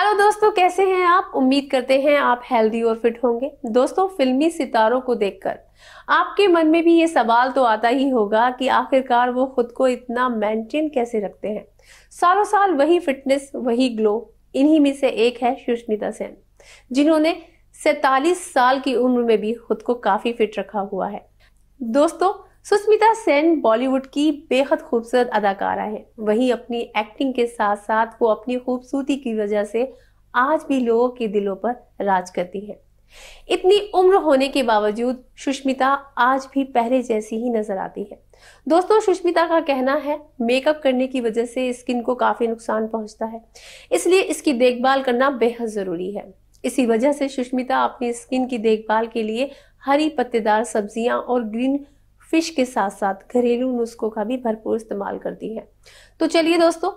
hello दोस्तों कैसे हैं आप उम्मीद करते हैं आप हेल्दी और फिट होंगे दोस्तों फिल्मी सितारों को देखकर आपके मन में भी ये सवाल तो आता ही होगा कि आखिरकार वो खुद को इतना मेंटेन कैसे रखते हैं सालों साल वही फिटनेस वही ग्लो इन्हीं में से एक है सुष्मिता सेन जिन्होंने सैतालीस साल की उम्र में भी खुद को काफी फिट रखा हुआ है दोस्तों सुस्मिता सेन बॉलीवुड की बेहद खूबसूरत अदाकारा है वहीं अपनी एक्टिंग के साथ साथ वो अपनी खूबसूरती की वजह से आज भी लोगों के दिलों पर राज करती है इतनी उम्र होने के बावजूद सुष्मिता आज भी पहले जैसी ही नजर आती है दोस्तों सुष्मिता का कहना है मेकअप करने की वजह से स्किन को काफी नुकसान पहुंचता है इसलिए इसकी देखभाल करना बेहद जरूरी है इसी वजह से सुष्मिता अपनी स्किन की देखभाल के लिए हरी पत्तेदार सब्जियां और ग्रीन फिश के साथ साथ घरेलू नुस्खों का भी भरपूर इस्तेमाल करती है तो चलिए दोस्तों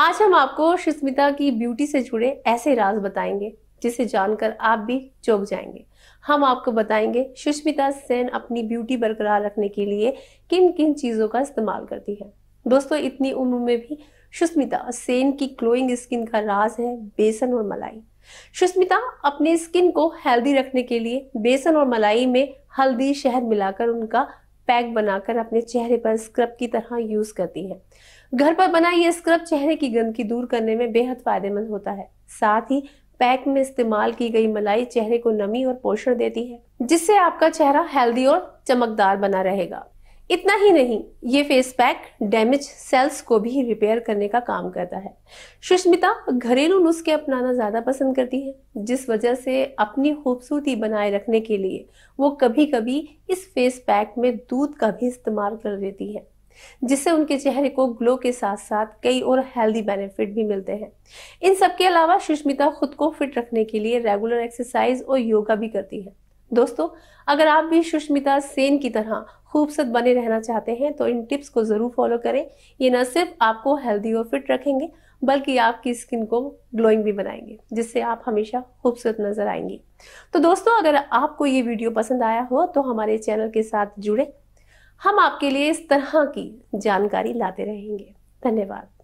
आज हम आपको सुस्मिता की ब्यूटी से जुड़े ऐसे राज बताएंगे जिसे जानकर आप भी चौंक जाएंगे हम आपको बताएंगे सुष्मिता सेन अपनी ब्यूटी बरकरार रखने के लिए किन किन चीज़ों का इस्तेमाल करती है दोस्तों इतनी उम्र में भी सुष्मिता सेन की ग्लोइंग स्किन का राज है बेसन और मलाई सुष्मिता अपने स्किन को हेल्दी रखने के लिए बेसन और मलाई में हल्दी शहद मिलाकर उनका पैक बनाकर अपने चेहरे पर स्क्रब की तरह यूज करती है घर पर बना यह स्क्रब चेहरे की गंदगी दूर करने में बेहद फायदेमंद होता है साथ ही पैक में इस्तेमाल की गई मलाई चेहरे को नमी और पोषण देती है जिससे आपका चेहरा हेल्दी और चमकदार बना रहेगा इतना ही नहीं ये फेस पैक डैमेज सेल्स को भी रिपेयर करने का काम करता है सुष्मिता घरेलू नुस्खे अपनाना ज़्यादा पसंद करती है जिस वजह से अपनी खूबसूरती बनाए रखने के लिए वो कभी कभी इस फेस पैक में दूध का भी इस्तेमाल कर देती है जिससे उनके चेहरे को ग्लो के साथ साथ कई और हेल्दी बेनिफिट भी मिलते हैं इन सब के अलावा सुष्मिता खुद को फिट रखने के लिए रेगुलर एक्सरसाइज और योगा भी करती है दोस्तों अगर आप भी सुष्मिता सेन की तरह खूबसूरत बने रहना चाहते हैं तो इन टिप्स को ज़रूर फॉलो करें ये न सिर्फ आपको हेल्दी और फिट रखेंगे बल्कि आपकी स्किन को ग्लोइंग भी बनाएंगे जिससे आप हमेशा खूबसूरत नज़र आएंगी तो दोस्तों अगर आपको ये वीडियो पसंद आया हो तो हमारे चैनल के साथ जुड़े हम आपके लिए इस तरह की जानकारी लाते रहेंगे धन्यवाद